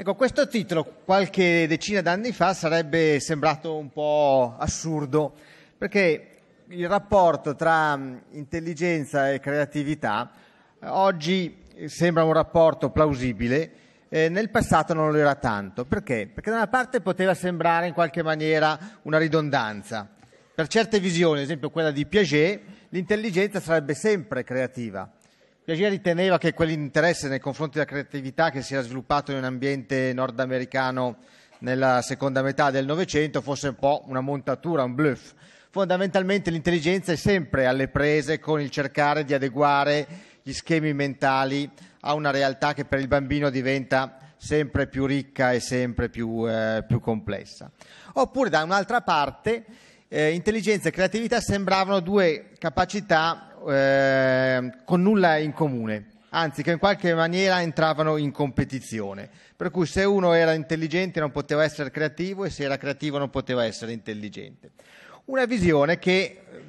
Ecco, questo titolo qualche decina d'anni fa sarebbe sembrato un po' assurdo, perché il rapporto tra mm, intelligenza e creatività eh, oggi sembra un rapporto plausibile, eh, nel passato non lo era tanto. Perché? Perché da una parte poteva sembrare in qualche maniera una ridondanza. Per certe visioni, ad esempio quella di Piaget, l'intelligenza sarebbe sempre creativa Piagia riteneva che quell'interesse nei confronti della creatività che si era sviluppato in un ambiente nordamericano nella seconda metà del Novecento fosse un po' una montatura, un bluff. Fondamentalmente l'intelligenza è sempre alle prese con il cercare di adeguare gli schemi mentali a una realtà che per il bambino diventa sempre più ricca e sempre più, eh, più complessa. Oppure da un'altra parte eh, intelligenza e creatività sembravano due capacità eh, con nulla in comune, anzi che in qualche maniera entravano in competizione. Per cui se uno era intelligente non poteva essere creativo e se era creativo non poteva essere intelligente. Una visione che eh,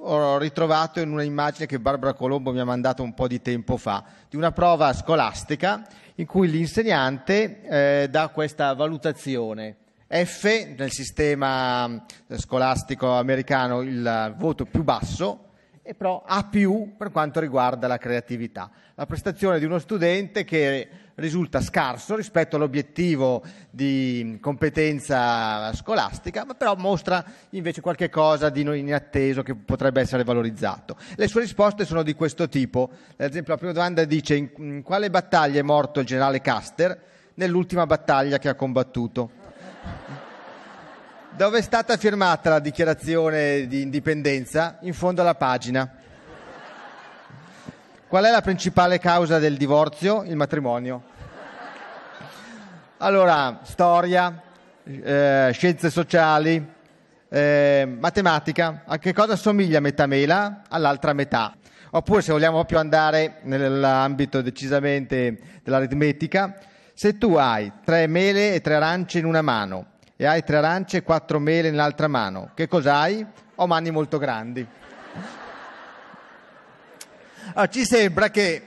ho ritrovato in un'immagine che Barbara Colombo mi ha mandato un po' di tempo fa, di una prova scolastica in cui l'insegnante eh, dà questa valutazione. F nel sistema eh, scolastico americano il voto più basso, e però A più per quanto riguarda la creatività. La prestazione di uno studente che risulta scarso rispetto all'obiettivo di competenza scolastica, ma però mostra invece qualche cosa di inatteso che potrebbe essere valorizzato. Le sue risposte sono di questo tipo. Ad esempio, la prima domanda dice in quale battaglia è morto il generale Caster nell'ultima battaglia che ha combattuto dove è stata firmata la dichiarazione di indipendenza, in fondo alla pagina. Qual è la principale causa del divorzio? Il matrimonio. Allora, storia, eh, scienze sociali, eh, matematica, a che cosa somiglia metà mela all'altra metà? Oppure se vogliamo proprio andare nell'ambito decisamente dell'aritmetica, se tu hai tre mele e tre arance in una mano, e hai tre arance e quattro mele nell'altra mano. Che cos'hai? Ho mani molto grandi. Allora, ah, ci sembra che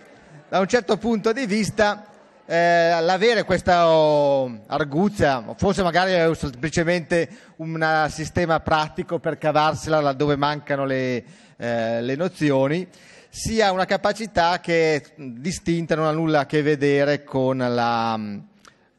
da un certo punto di vista eh, l'avere questa oh, arguzia, forse magari è semplicemente un ah, sistema pratico per cavarsela laddove mancano le, eh, le nozioni, sia una capacità che è distinta, non ha nulla a che vedere con la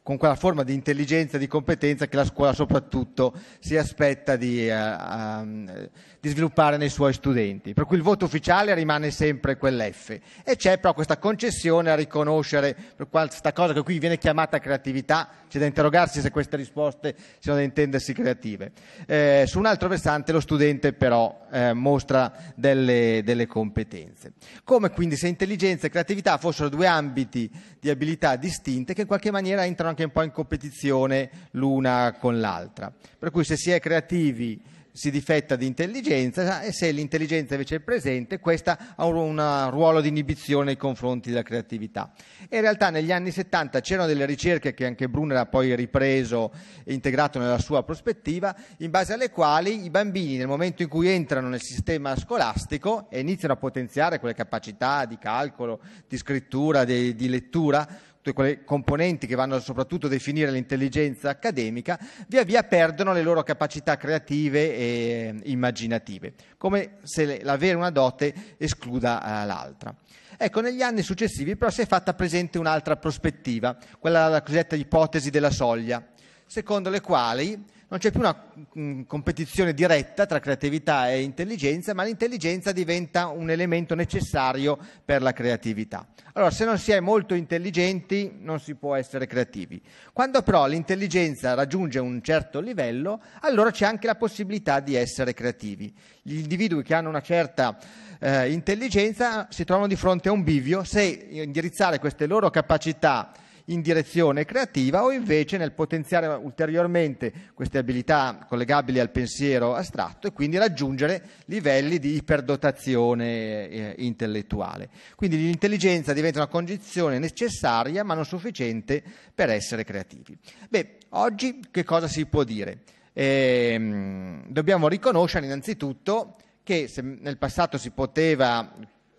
con quella forma di intelligenza e di competenza che la scuola soprattutto si aspetta di, uh, uh, di sviluppare nei suoi studenti. Per cui il voto ufficiale rimane sempre quell'F. E c'è però questa concessione a riconoscere per questa cosa che qui viene chiamata creatività, c'è da interrogarsi se queste risposte siano da intendersi creative. Eh, su un altro versante lo studente però eh, mostra delle, delle competenze. Come quindi se intelligenza e creatività fossero due ambiti di abilità distinte che in qualche maniera entrano anche un po' in competizione l'una con l'altra. Per cui se si è creativi si difetta di intelligenza e se l'intelligenza invece è presente, questa ha un, ruolo di inibizione nei confronti della creatività. E in realtà negli anni 70 c'erano delle ricerche che anche Brunner ha poi ripreso e integrato nella sua prospettiva, in base alle quali i bambini nel momento in cui entrano nel sistema scolastico e iniziano a potenziare quelle capacità di calcolo, di scrittura, di, di lettura, tutte quelle componenti che vanno soprattutto a definire l'intelligenza accademica, via via perdono le loro capacità creative e immaginative, come se l'avere una dote escluda eh, l'altra. Ecco, negli anni successivi però si è fatta presente un'altra prospettiva, quella della cosiddetta ipotesi della soglia, secondo le quali non c'è più una mh, mm, competizione diretta tra creatività e intelligenza, ma l'intelligenza diventa un elemento necessario per la creatività. Allora, se non si è molto intelligenti non si può essere creativi. Quando però l'intelligenza raggiunge un certo livello, allora c'è anche la possibilità di essere creativi. Gli individui che hanno una certa eh, intelligenza si trovano di fronte a un bivio se indirizzare queste loro capacità in direzione creativa o invece nel potenziare ulteriormente queste abilità collegabili al pensiero astratto e quindi raggiungere livelli di iperdotazione eh, intellettuale. Quindi l'intelligenza diventa una condizione necessaria ma non sufficiente per essere creativi. Beh, oggi che cosa si può dire? Eh, dobbiamo riconoscere innanzitutto che se nel passato si poteva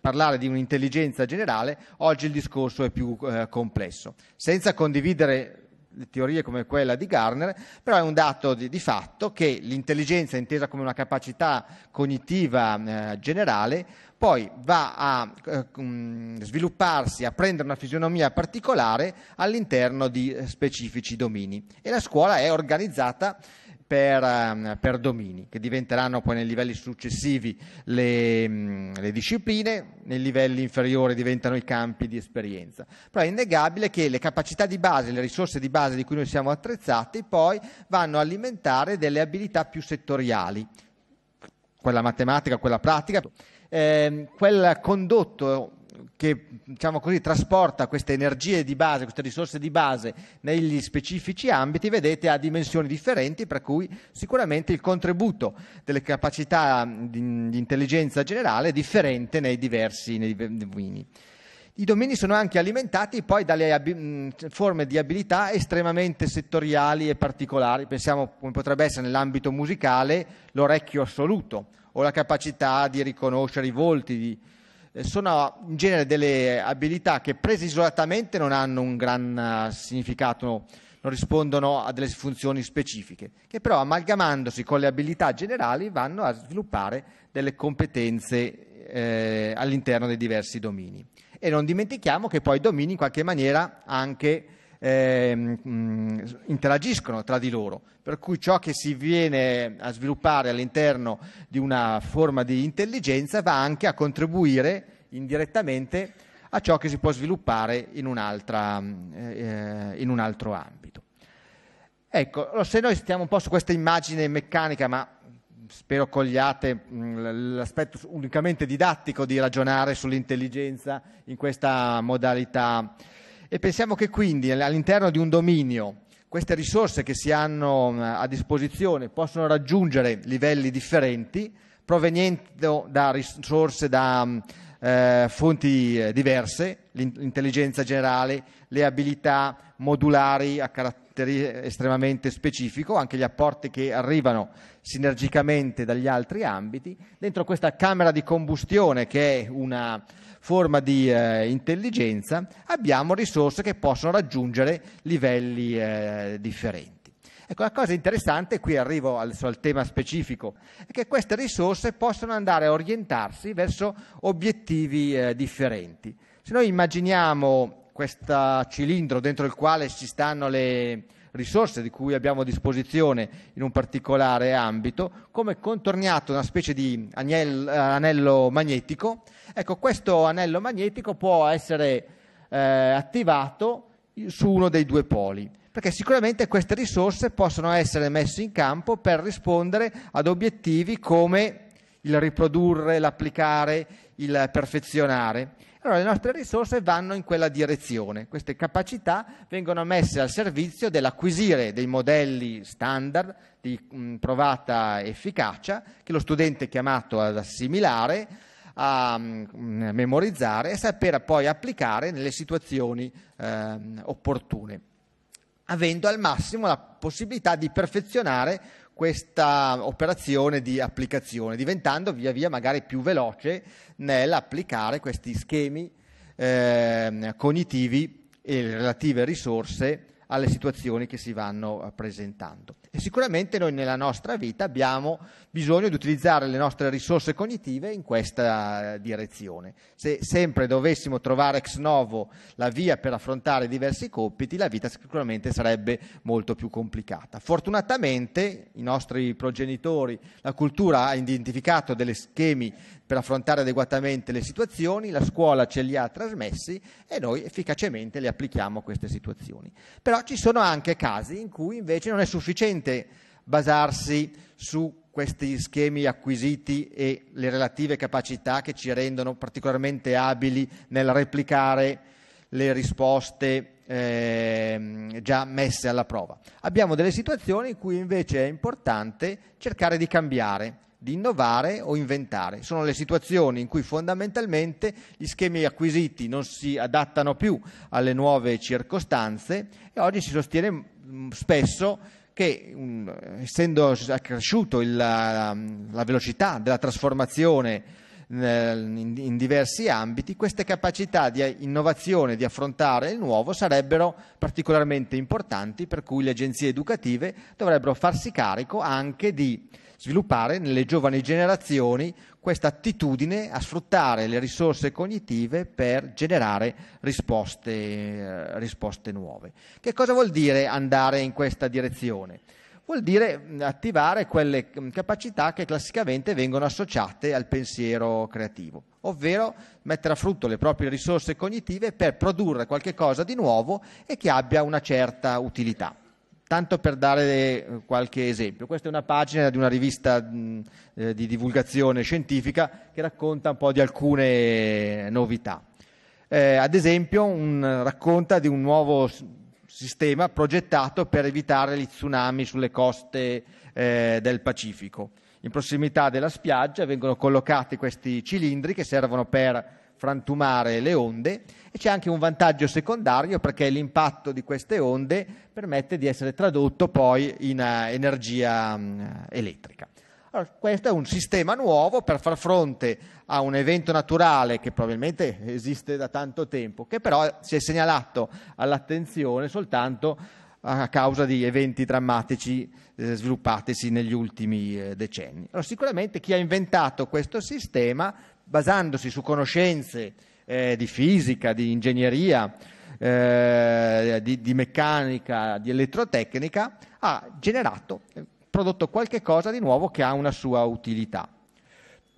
parlare di un'intelligenza generale, oggi il discorso è più eh, complesso. Senza condividere teorie come quella di Garner, però è un dato di, di fatto che l'intelligenza intesa come una capacità cognitiva eh, generale poi va a eh, mm, svilupparsi, a prendere una fisionomia particolare all'interno di eh, specifici domini e la scuola è organizzata per, ehm, per, domini, che diventeranno poi nei livelli successivi le, mm, le discipline, nei livelli inferiori diventano i campi di esperienza. Però è innegabile che le capacità di base, le risorse di base di cui noi siamo attrezzati, poi vanno a alimentare delle abilità più settoriali, quella matematica, quella pratica. Eh, quel condotto che diciamo così, trasporta queste energie di base, queste risorse di base negli specifici ambiti, vedete ha dimensioni differenti, per cui sicuramente il contributo delle capacità di, di intelligenza generale è differente nei diversi nei domini. I domini sono anche alimentati poi dalle ab- forme di abilità estremamente settoriali e particolari, pensiamo come potrebbe essere nell'ambito musicale l'orecchio assoluto o la capacità di riconoscere i volti, di, eh, sono in genere delle abilità che prese isolatamente non hanno un gran eh, significato, non rispondono a delle funzioni specifiche, che però amalgamandosi con le abilità generali vanno a sviluppare delle competenze eh, all'interno dei diversi domini. E non dimentichiamo che poi i domini in qualche maniera anche eh, interagiscono tra di loro, per cui ciò che si viene a sviluppare all'interno di una forma di intelligenza va anche a contribuire indirettamente a ciò che si può sviluppare in, eh, eh, in un altro ambito. Ecco, se noi stiamo un po' su questa immagine meccanica, ma spero cogliate mm, l'aspetto unicamente didattico di ragionare sull'intelligenza in questa modalità e pensiamo che quindi all'interno di un dominio queste risorse che si hanno a disposizione possono raggiungere livelli differenti, provenienti da risorse da eh, fonti eh, diverse, l'intelligenza generale, le abilità modulari a carattere eh, estremamente specifico, anche gli apporti che arrivano sinergicamente dagli altri ambiti. Dentro questa camera di combustione che è una forma di eh, intelligenza, abbiamo risorse che possono raggiungere livelli eh, differenti. Ecco, la cosa interessante, qui arrivo al, al, tema specifico, è che queste risorse possono andare a orientarsi verso obiettivi eh, differenti. Se noi immaginiamo questo cilindro dentro il quale ci stanno le, risorse di cui abbiamo a disposizione in un particolare ambito, come contorniato una specie di eh, anello magnetico. Ecco, questo anello magnetico può essere eh, attivato su uno dei due poli, perché sicuramente queste risorse possono essere messe in campo per rispondere ad obiettivi come il riprodurre, l'applicare, il perfezionare allora le nostre risorse vanno in quella direzione. Queste capacità vengono messe al servizio dell'acquisire dei modelli standard di mh, provata efficacia che lo studente è chiamato ad assimilare, a mh, memorizzare e saper poi applicare nelle situazioni eh, opportune avendo al massimo la possibilità di perfezionare questa operazione di applicazione, diventando via via magari più veloce nell'applicare questi schemi eh, cognitivi e relative risorse alle situazioni che si vanno eh, presentando. E sicuramente noi nella nostra vita abbiamo bisogno di utilizzare le nostre risorse cognitive in questa direzione. Se sempre dovessimo trovare ex novo la via per affrontare diversi compiti, la vita sicuramente sarebbe molto più complicata. Fortunatamente i nostri progenitori, la cultura ha identificato degli schemi per affrontare adeguatamente le situazioni, la scuola ce li ha trasmessi e noi efficacemente le applichiamo a queste situazioni. Però ci sono anche casi in cui invece non è sufficiente basarsi su questi schemi acquisiti e le relative capacità che ci rendono particolarmente abili nel replicare le risposte eh, già messe alla prova. Abbiamo delle situazioni in cui invece è importante cercare di cambiare, di innovare o inventare. Sono le situazioni in cui fondamentalmente gli schemi acquisiti non si adattano più alle nuove circostanze e oggi si sostiene mm, spesso che um, essendo cresciuto il, la, la, velocità della trasformazione mm, in, in diversi ambiti, queste capacità di innovazione, di affrontare il nuovo sarebbero particolarmente importanti, per cui le agenzie educative dovrebbero farsi carico anche di sviluppare nelle giovani generazioni questa attitudine a sfruttare le risorse cognitive per generare risposte, eh, risposte nuove. Che cosa vuol dire andare in questa direzione? Vuol dire attivare quelle capacità che classicamente vengono associate al pensiero creativo, ovvero mettere a frutto le proprie risorse cognitive per produrre qualche cosa di nuovo e che abbia una certa utilità. Tanto per dare eh, qualche esempio, questa è una pagina di una rivista eh, di divulgazione scientifica che racconta un po' di alcune eh, novità. Eh, ad esempio, un, racconta di un nuovo sistema progettato per evitare gli tsunami sulle coste eh, del Pacifico. In prossimità della spiaggia vengono collocati questi cilindri che servono per frantumare le onde e c'è anche un vantaggio secondario perché l'impatto di queste onde permette di essere tradotto poi in uh, energia um, elettrica. Allora, questo è un sistema nuovo per far fronte a un evento naturale che probabilmente esiste da tanto tempo, che però si è segnalato all'attenzione soltanto a causa di eventi drammatici eh, sviluppatisi negli ultimi eh, decenni. Allora, sicuramente chi ha inventato questo sistema basandosi su conoscenze eh, di fisica, di ingegneria, eh, di, di, meccanica, di elettrotecnica, ha generato, eh, prodotto qualche cosa di nuovo che ha una sua utilità.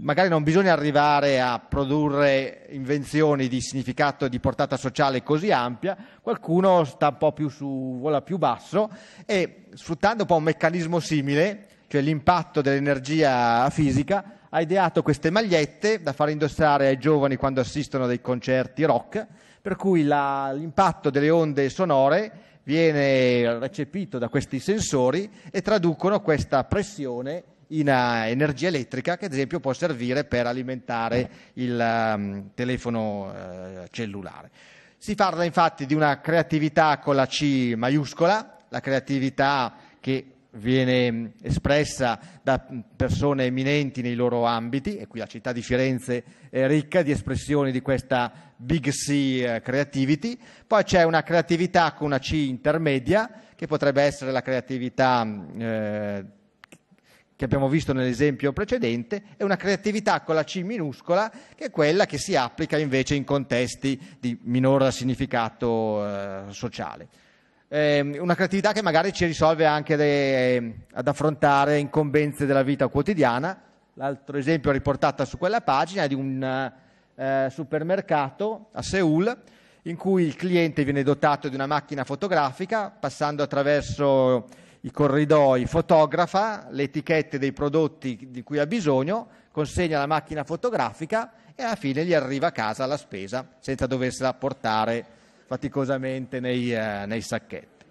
Magari non bisogna arrivare a produrre invenzioni di significato e di portata sociale così ampia, qualcuno sta un po' più su, vola più basso e sfruttando un po' un meccanismo simile, cioè l'impatto dell'energia fisica, ha ideato queste magliette da far indossare ai giovani quando assistono a dei concerti rock, per cui la, l'impatto delle onde sonore viene recepito da questi sensori e traducono questa pressione in eh, energia elettrica che ad esempio può servire per alimentare il um, telefono uh, cellulare. Si parla infatti di una creatività con la C maiuscola, la creatività che viene mm, espressa da mm, persone eminenti nei loro ambiti e qui la città di Firenze è ricca di espressioni di questa big C eh, creativity, poi c'è una creatività con una C intermedia che potrebbe essere la creatività mm, eh, che abbiamo visto nell'esempio precedente, e una creatività con la C minuscola che è quella che si applica invece in contesti di minor significato eh, sociale eh, una creatività che magari ci risolve anche le, ehm, ad affrontare incombenze della vita quotidiana. L'altro esempio riportato su quella pagina è di un eh, supermercato a Seoul in cui il cliente viene dotato di una macchina fotografica, passando attraverso i corridoi, fotografa le etichette dei prodotti di cui ha bisogno, consegna la macchina fotografica e alla fine gli arriva a casa la spesa senza doversela portare faticosamente nei, eh, nei sacchetti.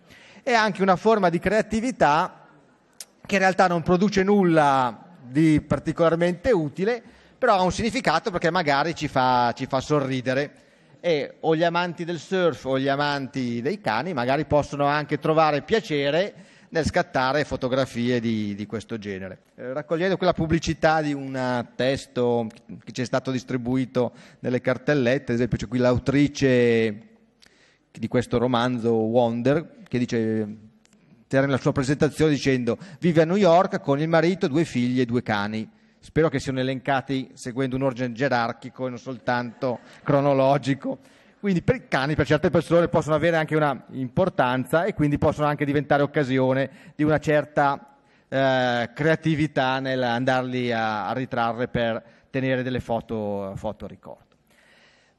È anche una forma di creatività che in realtà non produce nulla di particolarmente utile, però ha un significato perché magari ci fa, ci fa sorridere e o gli amanti del surf o gli amanti dei cani magari possono anche trovare piacere nel scattare fotografie di, di questo genere. Eh, raccogliendo quella pubblicità di un testo che ci è stato distribuito nelle cartellette, ad esempio c'è qui l'autrice di questo romanzo Wonder, che dice termina la sua presentazione dicendo vive a New York con il marito, due figli e due cani. Spero che siano elencati seguendo un ordine gerarchico e non soltanto cronologico. Quindi per i cani, per certe persone, possono avere anche una importanza e quindi possono anche diventare occasione di una certa eh, creatività nell'andarli a, a ritrarre per tenere delle foto, foto ricordo.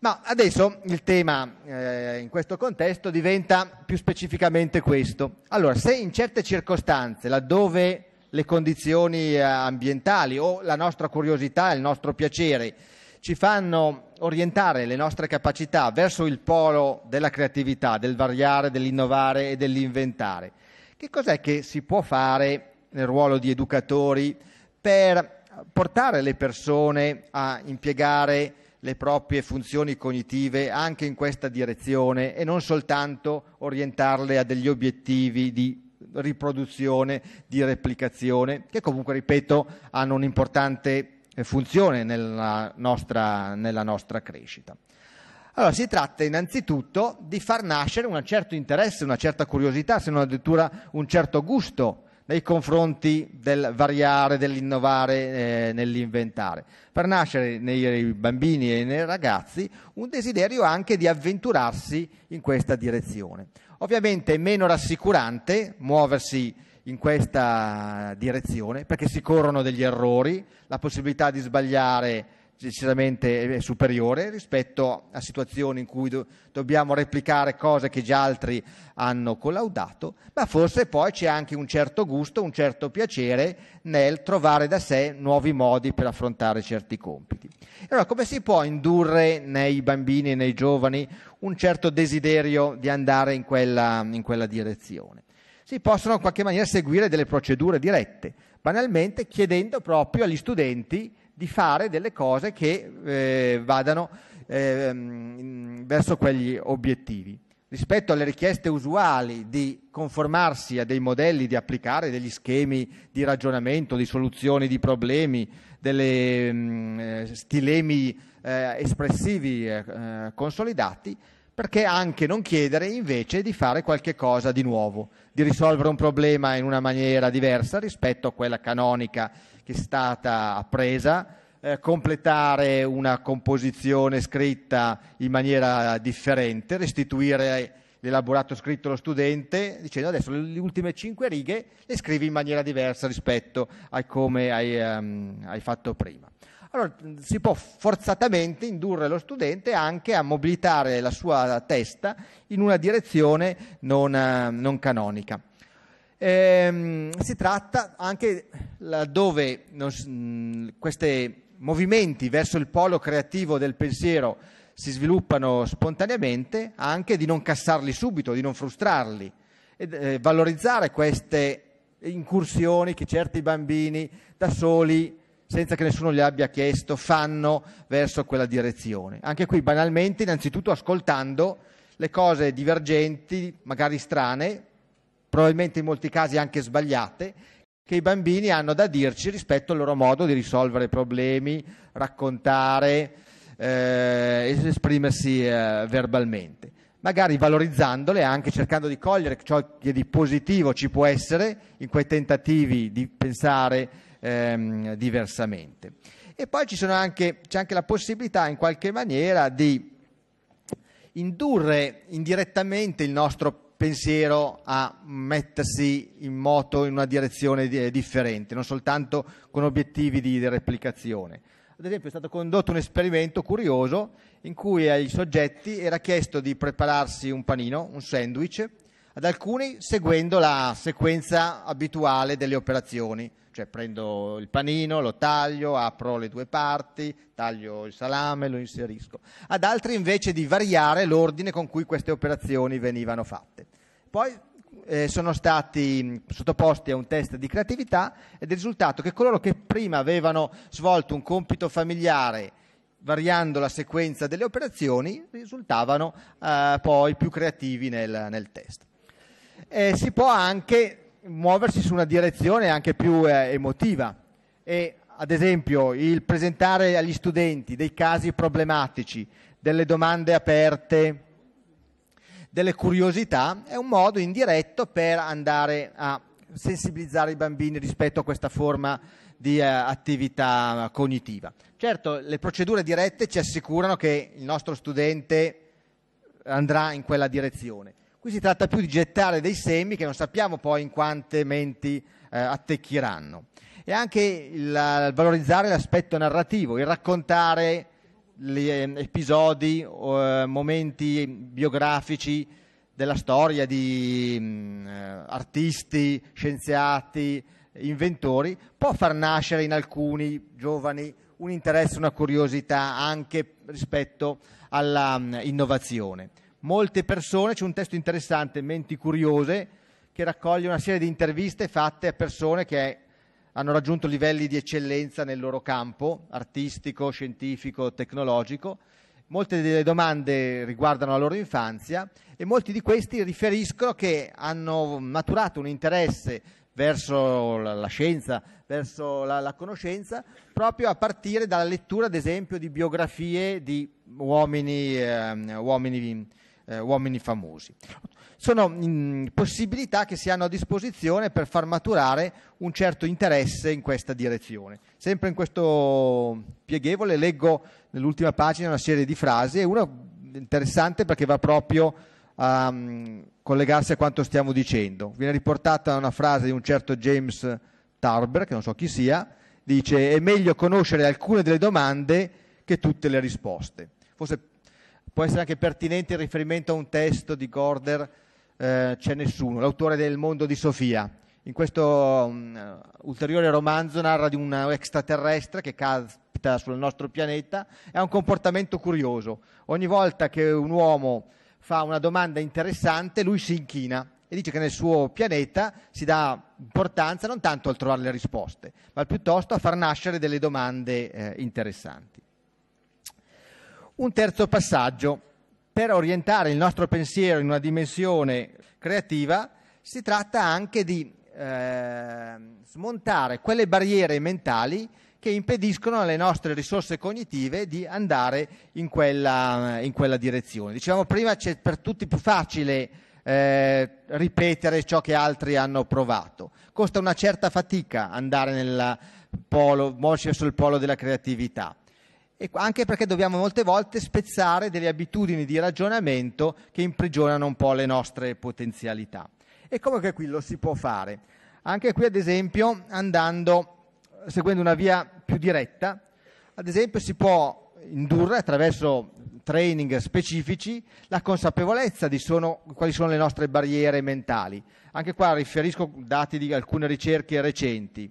Ma adesso il tema eh, in questo contesto diventa più specificamente questo. Allora, se in certe circostanze, laddove le condizioni eh, ambientali o la nostra curiosità, il nostro piacere ci fanno orientare le nostre capacità verso il polo della creatività, del variare, dell'innovare e dell'inventare, che cos'è che si può fare nel ruolo di educatori per portare le persone a impiegare le proprie funzioni cognitive anche in questa direzione e non soltanto orientarle a degli obiettivi di riproduzione, di replicazione, che comunque, ripeto, hanno un'importante eh, funzione nella nostra, nella nostra crescita. Allora, si tratta innanzitutto di far nascere un certo interesse, una certa curiosità, se non addirittura un certo gusto nei confronti del variare, dell'innovare eh, nell'inventare, per nascere nei bambini e nei ragazzi un desiderio anche di avventurarsi in questa direzione. Ovviamente è meno rassicurante muoversi in questa direzione perché si corrono degli errori, la possibilità di sbagliare decisamente eh, superiore rispetto a situazioni in cui do, dobbiamo replicare cose che già altri hanno collaudato, ma forse poi c'è anche un certo gusto, un certo piacere nel trovare da sé nuovi modi per affrontare certi compiti. Allora, come si può indurre nei bambini e nei giovani un certo desiderio di andare in quella, in quella direzione? Si possono in qualche maniera seguire delle procedure dirette, banalmente chiedendo proprio agli studenti di fare delle cose che eh, vadano eh, verso quegli obiettivi. Rispetto alle richieste usuali di conformarsi a dei modelli, di applicare degli schemi di ragionamento, di soluzioni di problemi, delle mh, mm, eh, stilemi eh, espressivi eh, eh, consolidati, perché anche non chiedere invece di fare qualche cosa di nuovo, di risolvere un problema in una maniera diversa rispetto a quella canonica che è stata appresa, eh, completare una composizione scritta in maniera differente, restituire l'elaborato scritto allo studente dicendo adesso le ultime cinque righe le scrivi in maniera diversa rispetto a come hai, um, hai fatto prima. Allora si può forzatamente indurre lo studente anche a mobilitare la sua testa in una direzione non, eh, non canonica. Ehm, si tratta anche laddove non, questi movimenti verso il polo creativo del pensiero si sviluppano spontaneamente, anche di non cassarli subito, di non frustrarli, e eh, valorizzare queste incursioni che certi bambini da soli senza che nessuno gli abbia chiesto, fanno verso quella direzione. Anche qui banalmente, innanzitutto ascoltando le cose divergenti, magari strane, probabilmente in molti casi anche sbagliate, che i bambini hanno da dirci rispetto al loro modo di risolvere problemi, raccontare, eh, esprimersi eh, verbalmente, magari valorizzandole anche cercando di cogliere ciò che di positivo ci può essere in quei tentativi di pensare ehm, diversamente. E poi anche, c'è anche la possibilità in qualche maniera di indurre indirettamente il nostro pensiero a mettersi in moto in una direzione eh, differente, non soltanto con obiettivi di replicazione. Ad esempio è stato condotto un esperimento curioso in cui ai soggetti era chiesto di prepararsi un panino, un sandwich, ad alcuni seguendo la sequenza abituale delle operazioni, cioè prendo il panino, lo taglio, apro le due parti, taglio il salame, lo inserisco, ad altri invece di variare l'ordine con cui queste operazioni venivano fatte. Poi eh, sono stati sottoposti a un test di creatività ed è risultato che coloro che prima avevano svolto un compito familiare variando la sequenza delle operazioni risultavano eh, poi più creativi nel, nel test eh, si può anche muoversi su una direzione anche più eh, emotiva e ad esempio il presentare agli studenti dei casi problematici, delle domande aperte, delle curiosità è un modo indiretto per andare a sensibilizzare i bambini rispetto a questa forma di eh, attività cognitiva. Certo, le procedure dirette ci assicurano che il nostro studente andrà in quella direzione Qui si tratta più di gettare dei semi che non sappiamo poi in quante menti eh, attecchiranno. E anche il, il valorizzare l'aspetto narrativo, il raccontare gli ehm, episodi, eh, momenti biografici della storia di mh, mm, eh, artisti, scienziati, inventori, può far nascere in alcuni giovani un interesse, una curiosità anche rispetto all'innovazione. Mm, molte persone, c'è un testo interessante, Menti Curiose, che raccoglie una serie di interviste fatte a persone che hanno raggiunto livelli di eccellenza nel loro campo, artistico, scientifico, tecnologico. Molte delle domande riguardano la loro infanzia e molti di questi riferiscono che hanno maturato un interesse verso la, scienza, verso la, la, conoscenza, proprio a partire dalla lettura, ad esempio, di biografie di uomini, eh, uomini eh, uomini famosi. Sono mh, mm, possibilità che si hanno a disposizione per far maturare un certo interesse in questa direzione. Sempre in questo pieghevole leggo nell'ultima pagina una serie di frasi e una interessante perché va proprio a um, collegarsi a quanto stiamo dicendo. Viene riportata una frase di un certo James Tarber, che non so chi sia, dice è meglio conoscere alcune delle domande che tutte le risposte. Forse può essere anche pertinente il riferimento a un testo di Gorder, eh, C'è nessuno, l'autore del Mondo di Sofia. In questo um, ulteriore romanzo narra di un extraterrestre che capita sul nostro pianeta e ha un comportamento curioso. Ogni volta che un uomo fa una domanda interessante, lui si inchina e dice che nel suo pianeta si dà importanza non tanto al trovare le risposte, ma piuttosto a far nascere delle domande eh, interessanti. Un terzo passaggio. Per orientare il nostro pensiero in una dimensione creativa si tratta anche di eh, smontare quelle barriere mentali che impediscono alle nostre risorse cognitive di andare in quella, in quella direzione. Dicevamo prima c'è per tutti più facile eh, ripetere ciò che altri hanno provato. Costa una certa fatica andare nel polo, muoversi verso il polo della creatività e anche perché dobbiamo molte volte spezzare delle abitudini di ragionamento che imprigionano un po' le nostre potenzialità. E come che qui lo si può fare? Anche qui, ad esempio, andando, seguendo una via più diretta, ad esempio si può indurre attraverso training specifici la consapevolezza di sono, quali sono le nostre barriere mentali. Anche qua riferisco dati di alcune ricerche recenti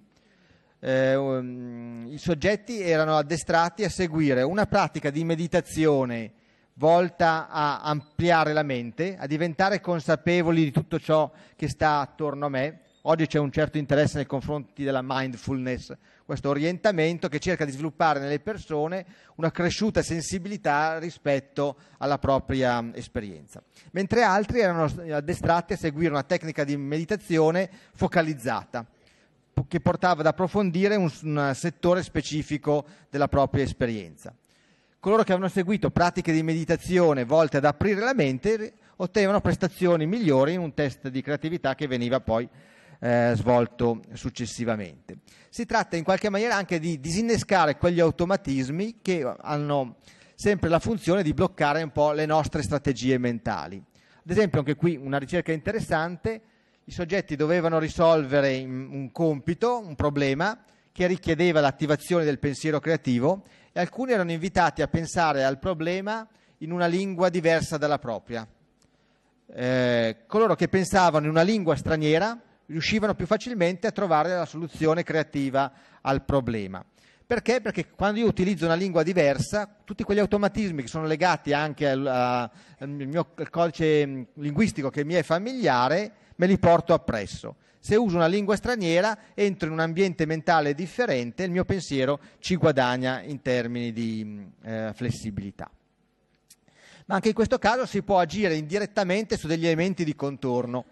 eh, um, i soggetti erano addestrati a seguire una pratica di meditazione volta a ampliare la mente, a diventare consapevoli di tutto ciò che sta attorno a me. Oggi c'è un certo interesse nei confronti della mindfulness, questo orientamento che cerca di sviluppare nelle persone una cresciuta sensibilità rispetto alla propria um, esperienza, mentre altri erano addestrati a seguire una tecnica di meditazione focalizzata che portava ad approfondire un, un settore specifico della propria esperienza. Coloro che avevano seguito pratiche di meditazione volte ad aprire la mente ottenevano prestazioni migliori in un test di creatività che veniva poi eh, svolto successivamente. Si tratta in qualche maniera anche di disinnescare quegli automatismi che eh, hanno sempre la funzione di bloccare un po' le nostre strategie mentali. Ad esempio, anche qui una ricerca interessante i soggetti dovevano risolvere un compito, un problema che richiedeva l'attivazione del pensiero creativo e alcuni erano invitati a pensare al problema in una lingua diversa dalla propria. Eh, coloro che pensavano in una lingua straniera riuscivano più facilmente a trovare la soluzione creativa al problema. Perché? Perché quando io utilizzo una lingua diversa, tutti quegli automatismi che sono legati anche al, al mio codice mm, linguistico che mi è familiare, me li porto appresso. Se uso una lingua straniera, entro in un ambiente mentale differente, e il mio pensiero ci guadagna in termini di mm, eh, flessibilità. Ma anche in questo caso si può agire indirettamente su degli elementi di contorno.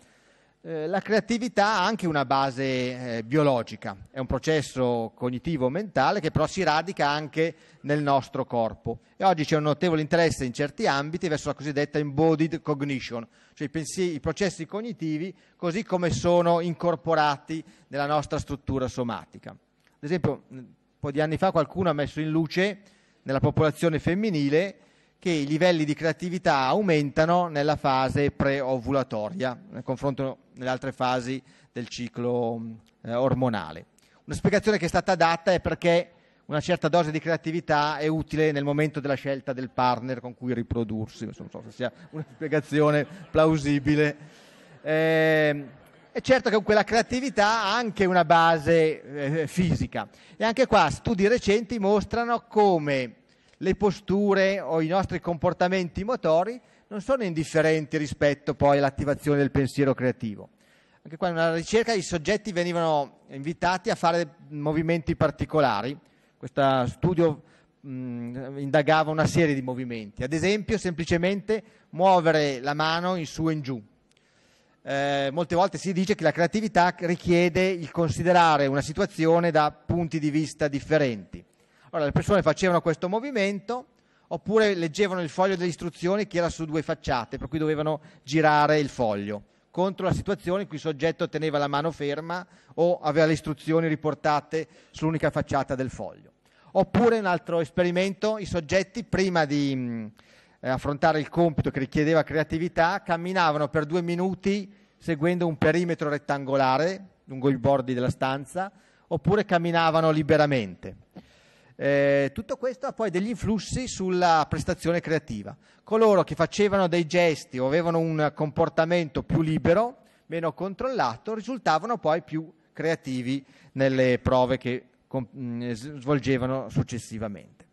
Eh, la creatività ha anche una base eh, biologica, è un processo cognitivo-mentale che però si radica anche nel nostro corpo. E oggi c'è un notevole interesse in certi ambiti verso la cosiddetta embodied cognition, cioè i, pensieri, i processi cognitivi, così come sono incorporati nella nostra struttura somatica. Ad esempio, un po' di anni fa qualcuno ha messo in luce nella popolazione femminile che i livelli di creatività aumentano nella fase preovulatoria, nel confronto alle altre fasi del ciclo eh, ormonale. Una spiegazione che è stata data è perché una certa dose di creatività è utile nel momento della scelta del partner con cui riprodursi, non so se sia una spiegazione plausibile. Eh, è certo che quella creatività ha anche una base eh, fisica e anche qua studi recenti mostrano come le posture o i nostri comportamenti motori non sono indifferenti rispetto poi all'attivazione del pensiero creativo. Anche qua in una ricerca i soggetti venivano invitati a fare movimenti particolari, questo studio mh, indagava una serie di movimenti, ad esempio semplicemente muovere la mano in su e in giù. Eh, molte volte si dice che la creatività richiede il considerare una situazione da punti di vista differenti. Allora, le persone facevano questo movimento oppure leggevano il foglio delle istruzioni che era su due facciate, per cui dovevano girare il foglio contro la situazione in cui il soggetto teneva la mano ferma o aveva le istruzioni riportate sull'unica facciata del foglio. Oppure un altro esperimento, i soggetti prima di mm, eh, affrontare il compito che richiedeva creatività camminavano per due minuti seguendo un perimetro rettangolare lungo i bordi della stanza oppure camminavano liberamente. Eh, tutto questo ha poi degli influssi sulla prestazione creativa. Coloro che facevano dei gesti o avevano un comportamento più libero, meno controllato, risultavano poi più creativi nelle prove che mh, mm, svolgevano successivamente.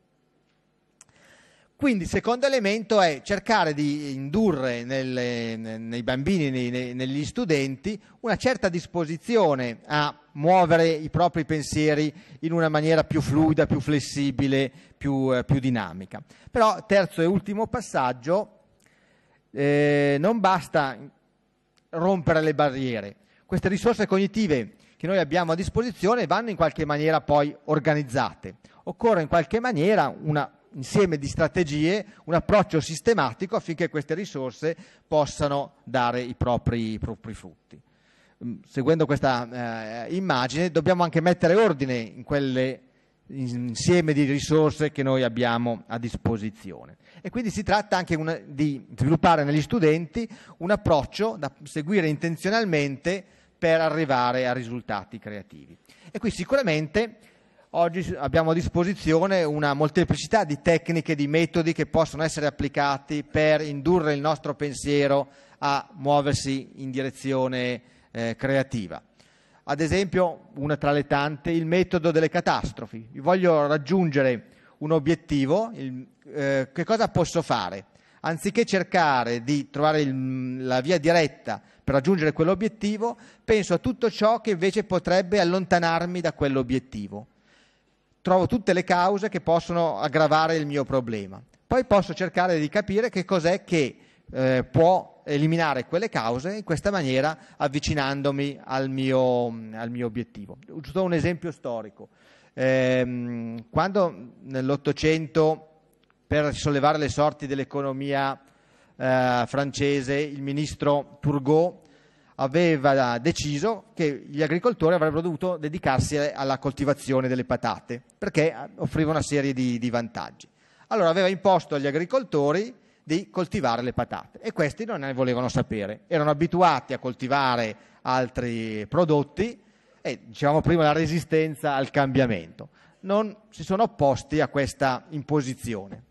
Quindi il secondo elemento è cercare di indurre nelle, nei bambini, nei, negli studenti, una certa disposizione a muovere i propri pensieri in una maniera più fluida, più flessibile, più, eh, più dinamica. Però terzo e ultimo passaggio, eh, non basta rompere le barriere, queste risorse cognitive che noi abbiamo a disposizione vanno in qualche maniera poi organizzate, occorre in qualche maniera un insieme di strategie, un approccio sistematico affinché queste risorse possano dare i propri, i propri frutti. Mm, seguendo questa eh, immagine, dobbiamo anche mettere ordine in insieme di risorse che noi abbiamo a disposizione. E quindi si tratta anche una, di sviluppare negli studenti un approccio da seguire intenzionalmente per arrivare a risultati creativi. E qui sicuramente oggi abbiamo a disposizione una molteplicità di tecniche, di metodi che possono essere applicati per indurre il nostro pensiero a muoversi in direzione eh, creativa. Ad esempio, una tra le tante, il metodo delle catastrofi. Io voglio raggiungere un obiettivo, il, eh, che cosa posso fare? Anziché cercare di trovare il, la via diretta per raggiungere quell'obiettivo, penso a tutto ciò che invece potrebbe allontanarmi da quell'obiettivo. Trovo tutte le cause che possono aggravare il mio problema. Poi posso cercare di capire che cos'è che eh, può eliminare quelle cause in questa maniera avvicinandomi al mio, al mio obiettivo. Giusto un esempio storico. Ehm, quando nell'Ottocento per sollevare le sorti dell'economia eh, francese il ministro Turgot aveva deciso che gli agricoltori avrebbero dovuto dedicarsi alla coltivazione delle patate perché offriva una serie di, di vantaggi. Allora aveva imposto agli agricoltori di coltivare le patate e questi non ne volevano sapere, erano abituati a coltivare altri prodotti e dicevamo prima la resistenza al cambiamento, non si sono opposti a questa imposizione.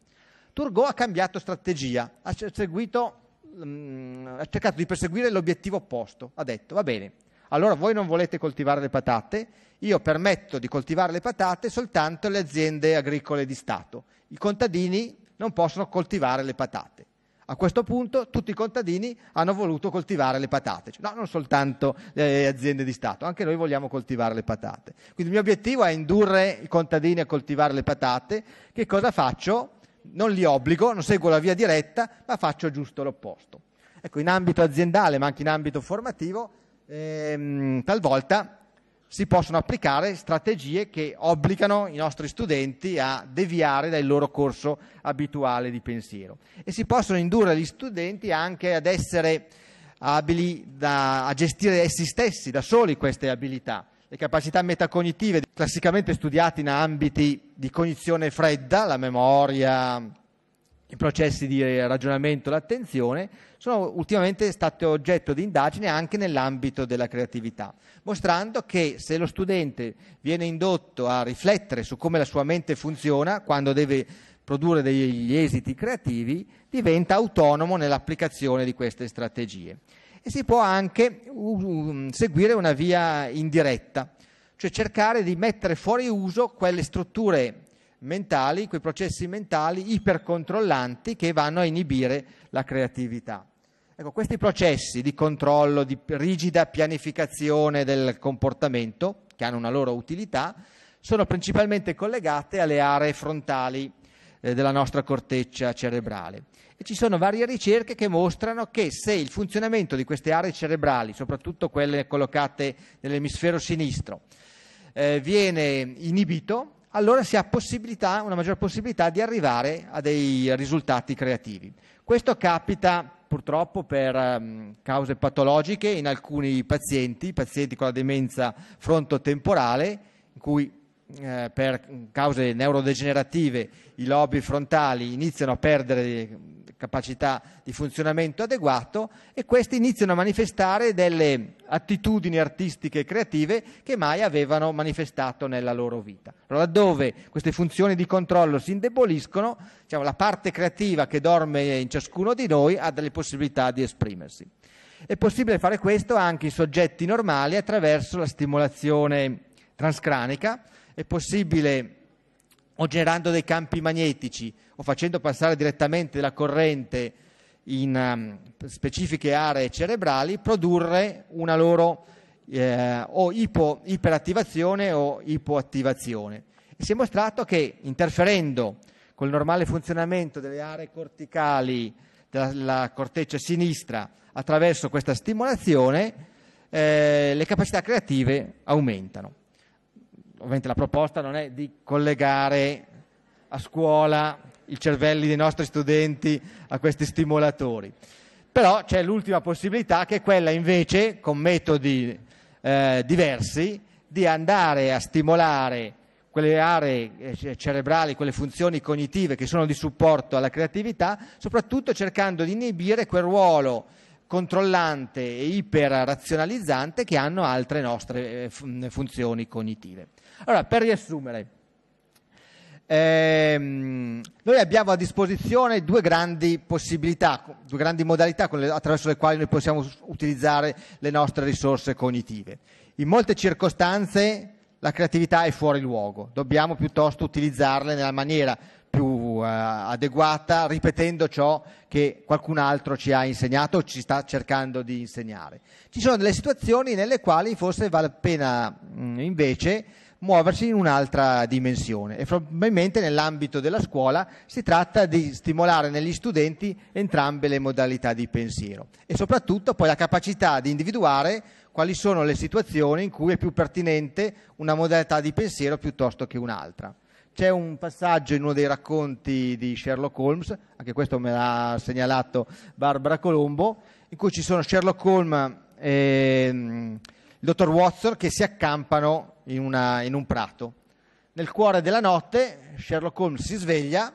Turgot ha cambiato strategia, ha, seguito, mh, mm, ha cercato di perseguire l'obiettivo opposto, ha detto va bene, allora voi non volete coltivare le patate, io permetto di coltivare le patate soltanto alle aziende agricole di Stato, i contadini non possono coltivare le patate. A questo punto tutti i contadini hanno voluto coltivare le patate, cioè, no, non soltanto le aziende di Stato, anche noi vogliamo coltivare le patate. Quindi il mio obiettivo è indurre i contadini a coltivare le patate. Che cosa faccio? Non li obbligo, non seguo la via diretta, ma faccio giusto l'opposto. Ecco, in ambito aziendale, ma anche in ambito formativo, ehm, talvolta si possono applicare strategie che obbligano i nostri studenti a deviare dal loro corso abituale di pensiero e si possono indurre gli studenti anche ad essere abili da, a gestire essi stessi da soli queste abilità. Le capacità metacognitive classicamente studiate in ambiti di cognizione fredda, la memoria, i processi di ragionamento l'attenzione sono ultimamente state oggetto di indagine anche nell'ambito della creatività, mostrando che se lo studente viene indotto a riflettere su come la sua mente funziona quando deve produrre degli esiti creativi, diventa autonomo nell'applicazione di queste strategie. E si può anche seguire una via indiretta, cioè cercare di mettere fuori uso quelle strutture mentali, quei processi mentali ipercontrollanti che vanno a inibire la creatività. Ecco, questi processi di controllo, di rigida pianificazione del comportamento, che hanno una loro utilità, sono principalmente collegate alle aree frontali eh, della nostra corteccia cerebrale. E ci sono varie ricerche che mostrano che se il funzionamento di queste aree cerebrali, soprattutto quelle collocate nell'emisfero sinistro, eh, viene inibito, allora si ha una maggior possibilità di arrivare a dei risultati creativi. Questo capita purtroppo per um, cause patologiche in alcuni pazienti, pazienti con la demenza frontotemporale, in cui eh, per cause neurodegenerative i lobi frontali iniziano a perdere capacità di funzionamento adeguato e questi iniziano a manifestare delle attitudini artistiche e creative che mai avevano manifestato nella loro vita. laddove queste funzioni di controllo si indeboliscono, diciamo, la parte creativa che dorme in ciascuno di noi ha delle possibilità di esprimersi. È possibile fare questo anche in soggetti normali attraverso la stimolazione transcranica, è possibile o generando dei campi magnetici o facendo passare direttamente la corrente in um, specifiche aree cerebrali, produrre una loro eh, o ipo, iperattivazione o ipoattivazione. E si è mostrato che interferendo col normale funzionamento delle aree corticali della corteccia sinistra attraverso questa stimolazione, eh, le capacità creative aumentano ovviamente la proposta non è di collegare a scuola i cervelli dei nostri studenti a questi stimolatori. Però c'è l'ultima possibilità che è quella invece, con metodi eh, diversi, di andare a stimolare quelle aree eh, cerebrali, quelle funzioni cognitive che sono di supporto alla creatività, soprattutto cercando di inibire quel ruolo controllante e iperrazionalizzante che hanno altre nostre eh, funzioni cognitive. Allora, per riassumere, ehm, noi abbiamo a disposizione due grandi possibilità, due grandi modalità le, attraverso le quali noi possiamo utilizzare le nostre risorse cognitive. In molte circostanze la creatività è fuori luogo, dobbiamo piuttosto utilizzarle nella maniera più eh, adeguata, ripetendo ciò che qualcun altro ci ha insegnato o ci sta cercando di insegnare. Ci sono delle situazioni nelle quali forse vale la pena mh, invece muoversi in un'altra dimensione e probabilmente nell'ambito della scuola si tratta di stimolare negli studenti entrambe le modalità di pensiero e soprattutto poi la capacità di individuare quali sono le situazioni in cui è più pertinente una modalità di pensiero piuttosto che un'altra. C'è un passaggio in uno dei racconti di Sherlock Holmes, anche questo me l'ha segnalato Barbara Colombo, in cui ci sono Sherlock Holmes e mm, il dottor Watson che si accampano in, una, in un prato. Nel cuore della notte Sherlock Holmes si sveglia,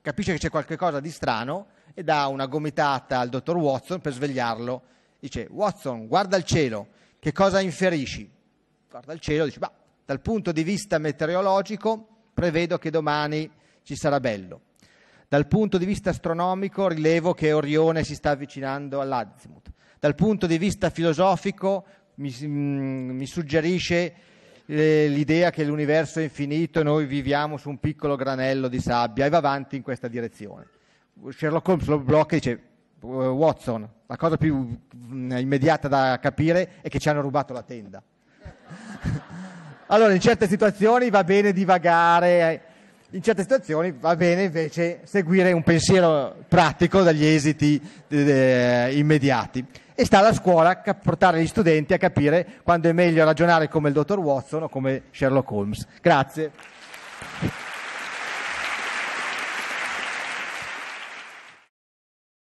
capisce che c'è qualcosa di strano e dà una gomitata al dottor Watson per svegliarlo. Dice, Watson, guarda il cielo, che cosa inferisci? Guarda il cielo, dice, ma dal punto di vista meteorologico prevedo che domani ci sarà bello. Dal punto di vista astronomico rilevo che Orione si sta avvicinando all'Azimut. Dal punto di vista filosofico mi, mm, mi suggerisce eh, l'idea che l'universo è infinito e noi viviamo su un piccolo granello di sabbia e va avanti in questa direzione. Sherlock Holmes lo blocca e dice eh, Watson, la cosa più mm, immediata da capire è che ci hanno rubato la tenda. allora, in certe situazioni va bene divagare, eh, in certe situazioni va bene invece seguire un pensiero pratico dagli esiti eh, eh immediati. E sta alla scuola a portare gli studenti a capire quando è meglio ragionare come il dottor Watson o come Sherlock Holmes. Grazie.